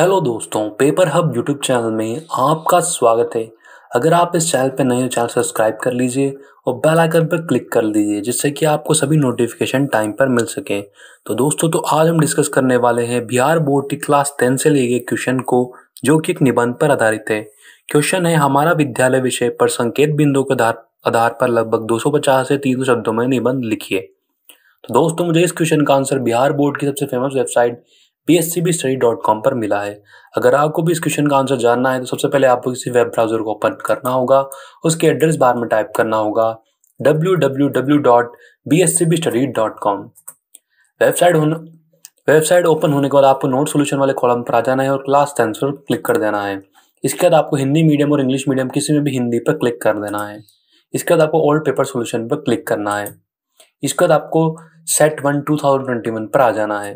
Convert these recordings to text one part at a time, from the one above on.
hello दोस्तों paper hub YouTube channel में आपका स्वागत है अगर आप इस चैनल पर नए चैनल सब्सक्राइब कर लीजिए और बेल आइकन पर क्लिक कर लीजिए जिससे कि आपको सभी नोटिफिकेशन टाइम पर मिल सके तो दोस्तों तो आज हम डिस्कस करने वाले हैं बिहार बोर्ड की क्लास टेन से लिए गए क्वेश्चन को जो कि एक निबंध पर आधारित है क्वेश्चन है हमारा विद्यालय विषय पर संकेत बिंदु के आधार आधार पर लगभग दो से तीन शब्दों में निबंध लिखिए तो दोस्तों मुझे इस क्वेश्चन का आंसर बिहार बोर्ड की सबसे फेमस वेबसाइट पी पर मिला है अगर आपको भी इस क्वेश्चन का आंसर जानना है तो सबसे पहले आपको किसी वेब ब्राउजर को ओपन करना होगा उसके एड्रेस बार में टाइप करना होगा www.bscbstudy.com वेबसाइट होना वेबसाइट ओपन होने के बाद आपको नोट सॉल्यूशन वाले कॉलम पर आ जाना है और क्लास टेंथ पर क्लिक कर देना है इसके बाद आपको हिंदी मीडियम और इंग्लिश मीडियम किसी में भी हिंदी पर क्लिक कर देना है इसके बाद आपको ओल्ड पेपर सोल्यूशन पर क्लिक करना है इसके बाद आपको set one two thousand twenty one पर आ जाना है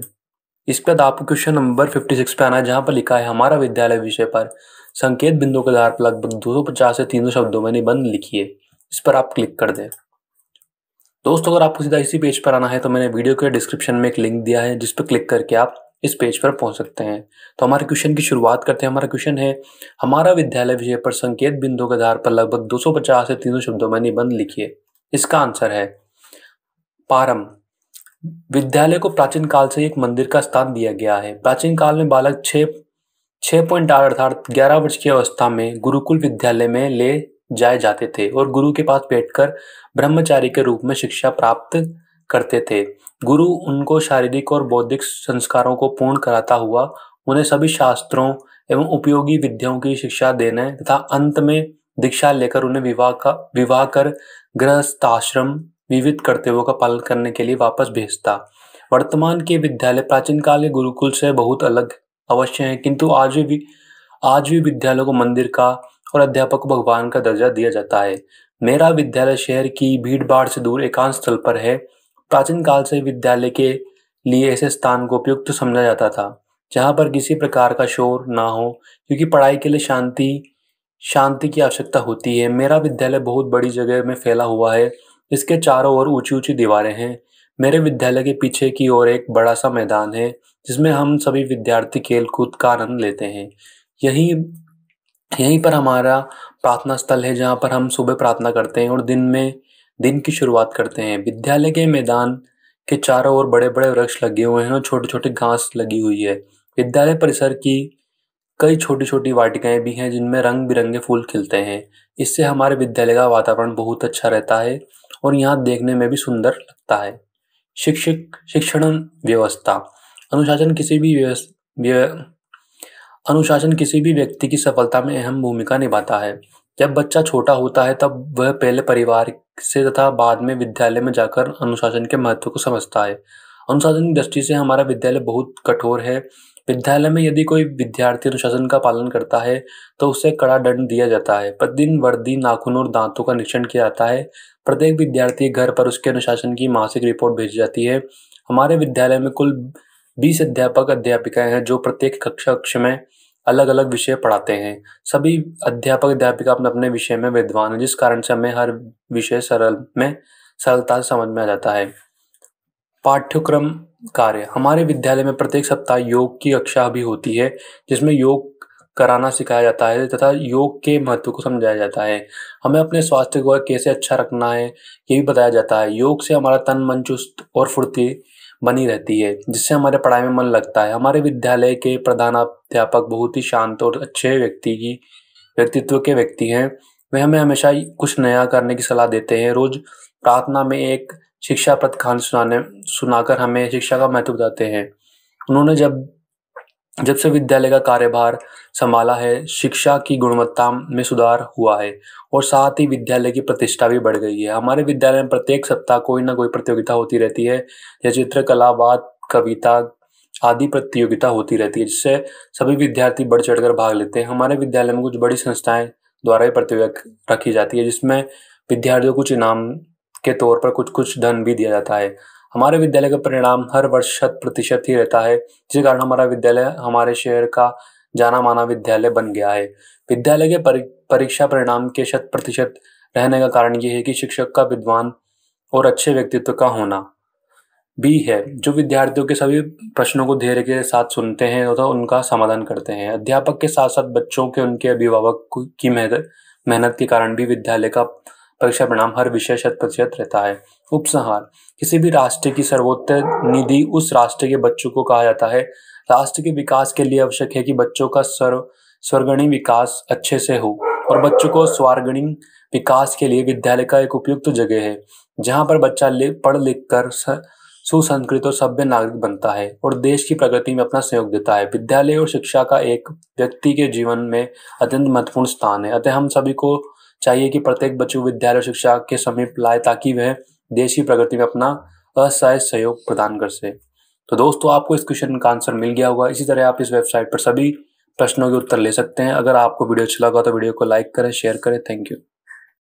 इसके बाद आपको क्वेश्चन नंबर 56 पे आना है जहाँ पर लिखा है हमारा विद्यालय विषय पर संकेत बिंदु के आधार पर लगभग 250 से 300 शब्दों में निबंध लिखिए इस पर आप क्लिक कर दें दोस्तों अगर आपको सीधा इसी पेज पर आना है तो मैंने वीडियो के डिस्क्रिप्शन में एक लिंक दिया है जिस पर क्लिक करके आप इस पेज पर पहुंच सकते हैं तो हमारे क्वेश्चन की शुरुआत करते हैं हमारा क्वेश्चन है हमारा विद्यालय विषय पर संकेत बिंदु के आधार पर लगभग 250 से 300 शब्दों में निबंध लिखिए इसका आंसर है पारम विद्यालय को प्राचीन काल से एक मंदिर का स्थान दिया गया है प्राचीन काल में बालक छः छः पॉइंट आठ अर्थात ग्यारह वर्ष की अवस्था में गुरुकुल विद्यालय में ले जाए जाते थे और गुरु के पास बैठकर ब्रह्मचारी के रूप में शिक्षा प्राप्त करते थे गुरु उनको शारीरिक और बौद्धिक संस्कारों को पूर्ण कराता हुआ उन्हें सभी शास्त्रों एवं उपयोगी विद्याओं की शिक्षा देने तथा अंत में दीक्षा लेकर उन्हें विवाह का विवाह कर गृहस्थाश्रम विविध कर्तव्यों का पालन करने के लिए वापस भेजता वर्तमान के विद्यालय प्राचीन काल के गुरुकुल से बहुत अलग अवश्य है किंतु आज भी आज भी विद्यालयों को मंदिर का और अध्यापक को भगवान का दर्जा दिया जाता है मेरा विद्यालय शहर की भीड़ भाड़ से दूर एकांत स्थल पर है प्राचीन काल से विद्यालय के लिए ऐसे स्थान को उपयुक्त तो समझा जाता था जहाँ पर किसी प्रकार का शोर ना हो क्योंकि पढ़ाई के लिए शांति शांति की आवश्यकता होती है मेरा विद्यालय बहुत बड़ी जगह में फैला हुआ है इसके चारों ओर ऊंची ऊंची दीवारें हैं मेरे विद्यालय के पीछे की ओर एक बड़ा सा मैदान है जिसमें हम सभी विद्यार्थी खेल कूद का आनंद लेते हैं यही यहीं पर हमारा प्रार्थना स्थल है जहाँ पर हम सुबह प्रार्थना करते हैं और दिन में दिन की शुरुआत करते हैं विद्यालय के मैदान के चारों ओर बड़े बड़े वृक्ष लगे हुए हैं और छोटे छोटे घास लगी हुई है विद्यालय परिसर की कई छोटी छोटी वाटिकाएं भी हैं जिनमें रंग बिरंगे फूल खिलते हैं इससे हमारे विद्यालय का वातावरण बहुत अच्छा रहता है और यहाँ देखने में भी सुंदर लगता है शिक्षक शिक्षण व्यवस्था अनुशासन किसी भी अनुशासन किसी भी व्यक्ति की सफलता में अहम भूमिका निभाता है जब बच्चा छोटा होता है तब वह पहले परिवार से तथा बाद में विद्यालय में जाकर अनुशासन के महत्व को समझता है अनुशासन की दृष्टि से हमारा विद्यालय बहुत कठोर है विद्यालय में यदि कोई विद्यार्थी अनुशासन का पालन करता है तो उसे कड़ा दंड दिया जाता है प्रतिदिन वर्दी नाखून और दांतों का निरीक्षण किया जाता है प्रत्येक विद्यार्थी घर पर उसके अनुशासन की मासिक रिपोर्ट भेजी जाती है हमारे विद्यालय में कुल बीस अध्यापक अध्यापिकाएं हैं जो प्रत्येक कक्षा कक्ष में अलग अलग विषय पढ़ाते हैं सभी अध्यापक अध्यापिका अपने अपने विषय में विद्वान हैं जिस कारण से हमें हर विषय सरल में सरलता से समझ में आ जाता है पाठ्यक्रम कार्य हमारे विद्यालय में प्रत्येक सप्ताह योग की कक्षा भी होती है जिसमें योग कराना सिखाया जाता है तथा योग के महत्व को समझाया जाता है हमें अपने स्वास्थ्य को कैसे अच्छा रखना है ये भी बताया जाता है योग से हमारा तन मन चुस्त और फुर्ती बनी रहती है जिससे हमारे पढ़ाई में मन लगता है हमारे विद्यालय के प्रधानाध्यापक बहुत ही शांत और अच्छे व्यक्ति की व्यक्तित्व के व्यक्ति हैं वे हमें हमेशा कुछ नया करने की सलाह देते हैं रोज प्रार्थना में एक शिक्षा खान सुनाने सुनाकर हमें शिक्षा का महत्व बताते हैं उन्होंने जब जब से विद्यालय का कार्यभार संभाला है शिक्षा की गुणवत्ता में सुधार हुआ है और साथ ही विद्यालय की प्रतिष्ठा भी बढ़ गई है हमारे विद्यालय में प्रत्येक सप्ताह कोई ना कोई प्रतियोगिता होती रहती है या चित्रकला वाद कविता आदि प्रतियोगिता होती रहती है जिससे सभी विद्यार्थी बढ़ चढ़कर भाग लेते हैं हमारे विद्यालय में कुछ बड़ी संस्थाएं द्वारा ही प्रतियोगिता रखी जाती है जिसमें विद्यार्थियों को कुछ इनाम के तौर पर कुछ कुछ धन भी दिया जाता है हमारे विद्यालय का परिणाम हर वर्ष शत प्रतिशत ही रहता है जिस कारण हमारा विद्यालय हमारे शहर का जाना माना विद्यालय बन गया है विद्यालय के परीक्षा परिणाम के शत प्रतिशत रहने का कारण यह है कि शिक्षक का विद्वान और अच्छे व्यक्तित्व का होना बी है जो विद्यार्थियों के सभी प्रश्नों को धैर्य के साथ सुनते हैं तथा तो उनका समाधान करते हैं अध्यापक के साथ साथ बच्चों के उनके अभिभावक की मेहनत के कारण भी विद्यालय का परीक्षा परिणाम हर विषय शत प्रतिशत रहता है उपसंहार किसी भी राष्ट्र की सर्वोत्तर निधि उस राष्ट्र के बच्चों को कहा जाता है राष्ट्र के विकास के लिए आवश्यक है कि बच्चों का सर्व स्वर्गणी विकास अच्छे से हो और बच्चों को स्वर्गणी विकास के लिए विद्यालय का एक उपयुक्त जगह है जहाँ पर बच्चा ले, पढ़ लिख कर सुसंस्कृत और सभ्य नागरिक बनता है और देश की प्रगति में अपना सहयोग देता है विद्यालय और शिक्षा का एक व्यक्ति के जीवन में अत्यंत महत्वपूर्ण स्थान है अतः हम सभी को चाहिए कि प्रत्येक बच्चे विद्यालय शिक्षा के समीप लाए ताकि वह देश की प्रगति में अपना असहाय सहयोग प्रदान कर सके तो दोस्तों आपको इस क्वेश्चन का आंसर मिल गया होगा इसी तरह आप इस वेबसाइट पर सभी प्रश्नों के उत्तर ले सकते हैं अगर आपको वीडियो अच्छा लगा तो वीडियो को लाइक करें शेयर करें थैंक यू